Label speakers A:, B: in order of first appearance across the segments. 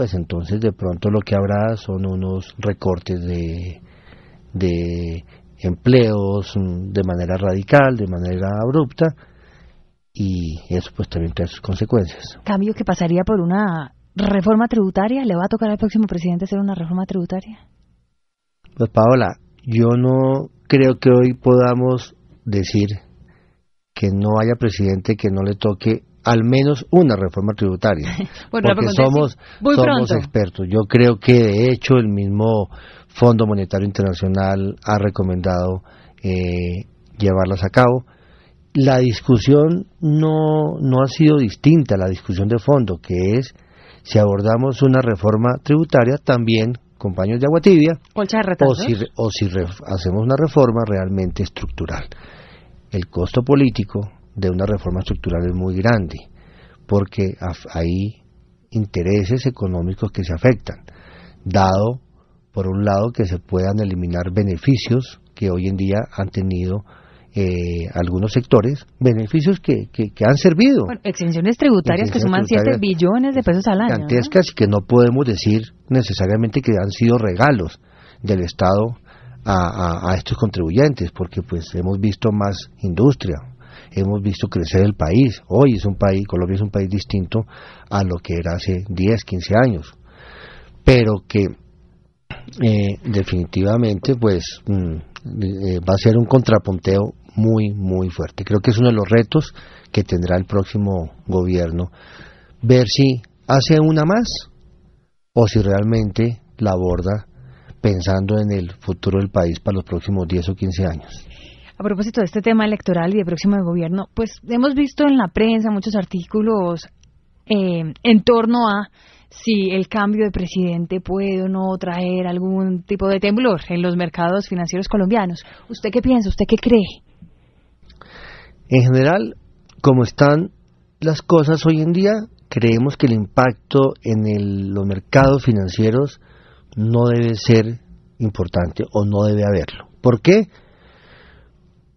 A: pues entonces de pronto lo que habrá son unos recortes de, empleos mm, de manera radical, de manera abrupta, y eso pues también trae sus consecuencias.
B: Cambio que pasaría por una reforma tributaria, ¿le va a tocar al próximo presidente hacer una reforma tributaria?
A: Pues Paola, yo no creo que hoy podamos decir que no haya presidente que no le toque al menos una reforma tributaria, porque somos, expertos. Yo creo que de hecho el mismo Fondo Monetario Internacional ha recomendado eh, llevarlas a cabo. La discusión no, no ha sido distinta a la discusión de fondo, que es si abordamos una reforma tributaria también compañeros de agua tibia
B: o si,
A: o si hacemos una reforma realmente estructural. El costo político de una reforma estructural es muy grande, porque hay intereses económicos que se afectan, dado, por un lado, que se puedan eliminar beneficios que hoy en día han tenido eh, algunos sectores, beneficios que, que, han servido.
B: exenciones tributarias que suman 7 billones de pesos al año.
A: Gigantescas que no podemos decir necesariamente que han sido regalos del Estado a, a, estos contribuyentes, porque pues hemos visto más industria, hemos visto crecer el país. Hoy es un país, Colombia es un país distinto a lo que era hace 10, 15 años, pero que eh, definitivamente pues mm, eh, va a ser un contrapunteo muy, muy fuerte. Creo que es uno de los retos que tendrá el próximo gobierno, ver si hace una más o si realmente la aborda pensando en el futuro del país para los próximos 10 o 15 años
B: a propósito de este tema electoral y de próximo gobierno, pues hemos visto en la prensa muchos artículos eh, en torno a si el cambio de presidente puede o no traer algún tipo de temblor en los mercados financieros colombianos. ¿Usted qué piensa? ¿Usted qué cree?
A: En general, como están las cosas hoy en día, creemos que el impacto en los mercados financieros no debe ser importante o no debe haberlo. ¿Por qué?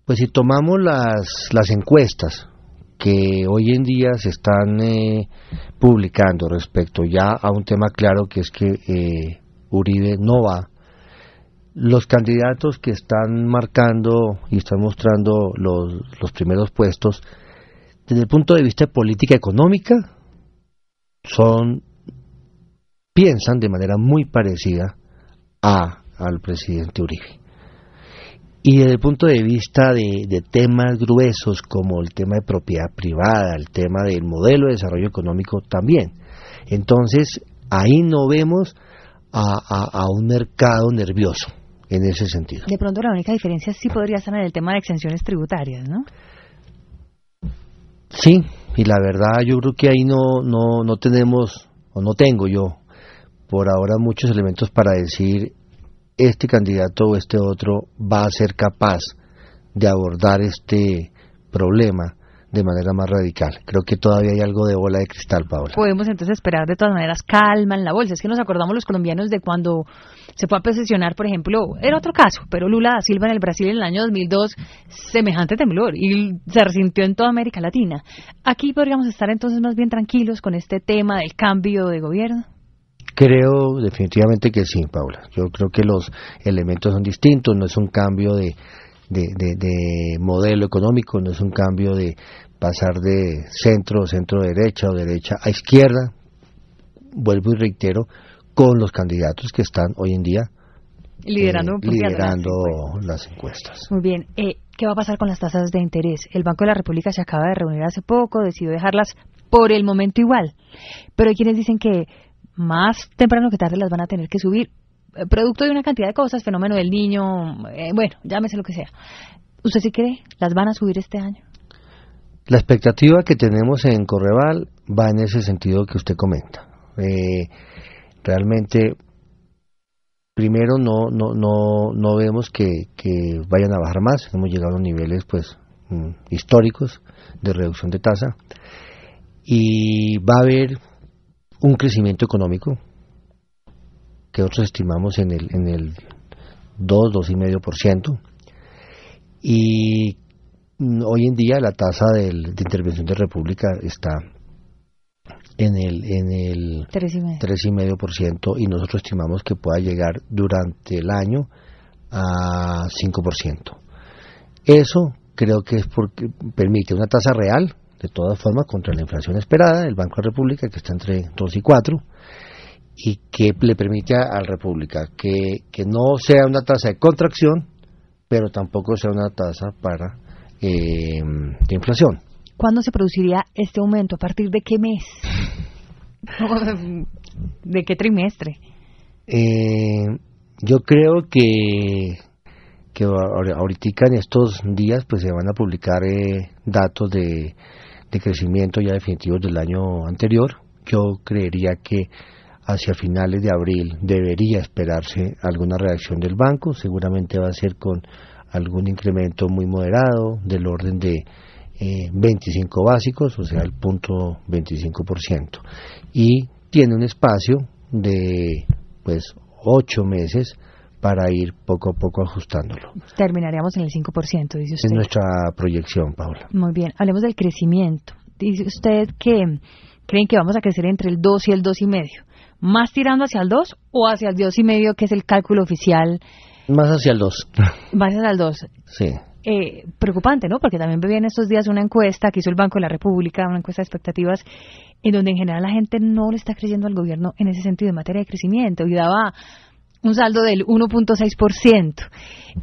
A: Pues si tomamos las, las encuestas que hoy en día se están eh, publicando respecto ya a un tema claro que es que eh, Uribe no va, los candidatos que están marcando y están mostrando los, primeros puestos, desde el punto de vista política económica, son, piensan de manera muy parecida al presidente Uribe. Y desde el punto de vista de, temas gruesos como el tema de propiedad privada, el tema del modelo de desarrollo económico también. Entonces, ahí no vemos a, un mercado nervioso en ese sentido.
B: De pronto la única diferencia sí podría ser en el tema de exenciones tributarias, ¿no?
A: Sí, y la verdad yo creo que ahí no, no, no tenemos, o no tengo yo, por ahora muchos elementos para decir este candidato o este otro va a ser capaz de abordar este problema de manera más radical. Creo que todavía hay algo de bola de cristal, Paola.
B: Podemos entonces esperar de todas maneras calma en la bolsa. Es que nos acordamos los colombianos de cuando se fue a posesionar, por ejemplo, en otro caso, pero Lula da Silva en el Brasil en el año 2002, semejante temblor, y se resintió en toda América Latina. Aquí podríamos estar entonces más bien tranquilos con este tema del cambio de gobierno.
A: Creo definitivamente que sí, Paula. Yo creo que los elementos son distintos, no es un cambio de, modelo económico, no es un cambio de pasar de centro centro derecha o derecha a izquierda. Vuelvo y reitero, con los candidatos que están hoy en día
B: eh, liderando, liderando
A: pues. las, encuestas.
B: Muy bien. Eh, ¿Qué va a pasar con las tasas de interés? El Banco de la República se acaba de reunir hace poco, decidió dejarlas por el momento igual. Pero hay quienes dicen que más temprano que tarde las van a tener que subir, eh, producto de una cantidad de cosas, fenómeno del niño, eh, bueno, llámese lo que sea. ¿Usted sí cree? ¿Las van a subir este año?
A: La expectativa que tenemos en Correval va en ese sentido que usted comenta. Eh, realmente, primero no, no, no, no vemos que, vayan a bajar más, hemos llegado a niveles pues mm, históricos de reducción de tasa y va a haber un crecimiento económico que nosotros estimamos en el, en el 2, 2,5%. Y hoy en día la tasa de intervención de República está en el, en el 3,5% y nosotros estimamos que pueda llegar durante el año a 5%. Eso creo que es porque permite una tasa real de todas formas contra la inflación esperada el Banco de la República, que está entre 2 y 4, y que le permite a la República que, no sea una tasa de contracción, pero tampoco sea una tasa para eh, de inflación.
B: ¿Cuándo se produciría este aumento? ¿A partir de qué mes? ¿De qué trimestre?
A: Eh, yo creo que, que ahorita en estos días pues se van a publicar eh, datos de de crecimiento ya definitivo del año anterior. Yo creería que hacia finales de abril debería esperarse alguna reacción del banco, seguramente va a ser con algún incremento muy moderado del orden de 25 eh, básicos, o sea, el punto 25%. Y tiene un espacio de pues 8 meses para ir poco a poco ajustándolo.
B: Terminaríamos en el 5%, dice usted. Es
A: nuestra proyección, Paula.
B: Muy bien, hablemos del crecimiento. Dice usted que creen que vamos a crecer entre el 2 y el 2,5. ¿Más tirando hacia el 2 o hacia el 2,5, que es el cálculo oficial?
A: Más hacia el 2.
B: Más hacia el 2. Sí. Eh, preocupante, ¿no? Porque también veía en estos días una encuesta que hizo el Banco de la República, una encuesta de expectativas, en donde en general la gente no le está creyendo al gobierno en ese sentido, en materia de crecimiento, y daba un saldo del 1.6%.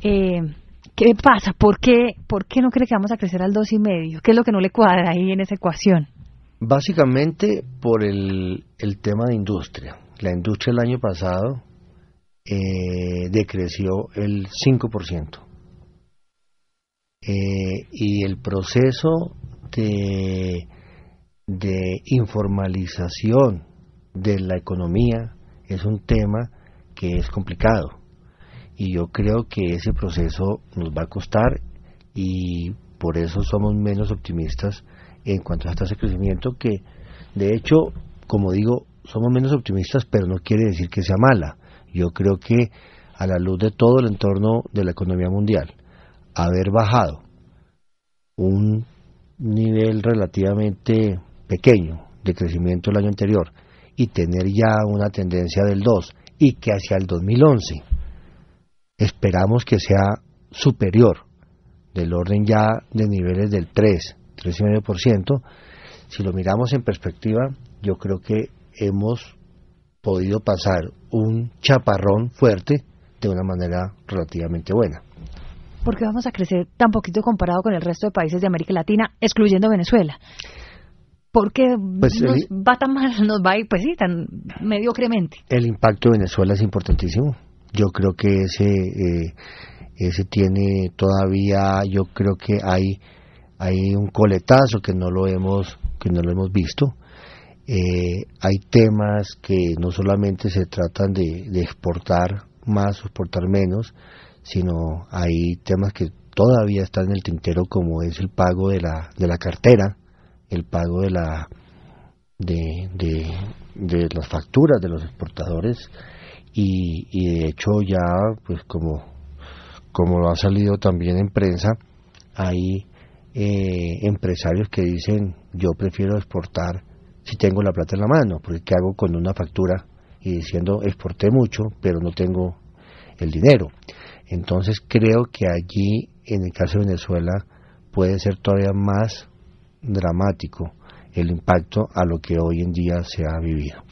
B: Eh, ¿Qué pasa? ¿Por qué, ¿Por qué no cree que vamos a crecer al 2,5%? ¿Qué es lo que no le cuadra ahí en esa ecuación?
A: Básicamente por el, el tema de industria. La industria el año pasado eh, decreció el 5%. Eh, y el proceso de, de informalización de la economía es un tema que es complicado. Y yo creo que ese proceso nos va a costar y por eso somos menos optimistas en cuanto a este crecimiento que, de hecho, como digo, somos menos optimistas, pero no quiere decir que sea mala. Yo creo que a la luz de todo el entorno de la economía mundial, haber bajado un nivel relativamente pequeño de crecimiento el año anterior y tener ya una tendencia del 2 y que hacia el 2011 esperamos que sea superior del orden ya de niveles del 3, ciento. Si lo miramos en perspectiva, yo creo que hemos podido pasar un chaparrón fuerte de una manera relativamente buena.
B: ¿Por qué vamos a crecer tan poquito comparado con el resto de países de América Latina, excluyendo Venezuela? ¿Por qué pues nos va tan mal, nos va a ir, pues sí, tan mediocremente?
A: El impacto de Venezuela es importantísimo. Yo creo que ese, eh, ese tiene todavía, yo creo que hay, hay un coletazo que no lo hemos, que no lo hemos visto. Eh, hay temas que no solamente se tratan de, exportar más, o exportar menos, sino hay temas que todavía están en el tintero, como es el pago de la, de la cartera el pago de la de, de, las facturas de los exportadores y, y, de hecho ya pues como como lo ha salido también en prensa hay eh, empresarios que dicen yo prefiero exportar si tengo la plata en la mano porque qué hago con una factura y diciendo exporté mucho pero no tengo el dinero entonces creo que allí en el caso de Venezuela puede ser todavía más dramático el impacto a lo que hoy en día se ha vivido.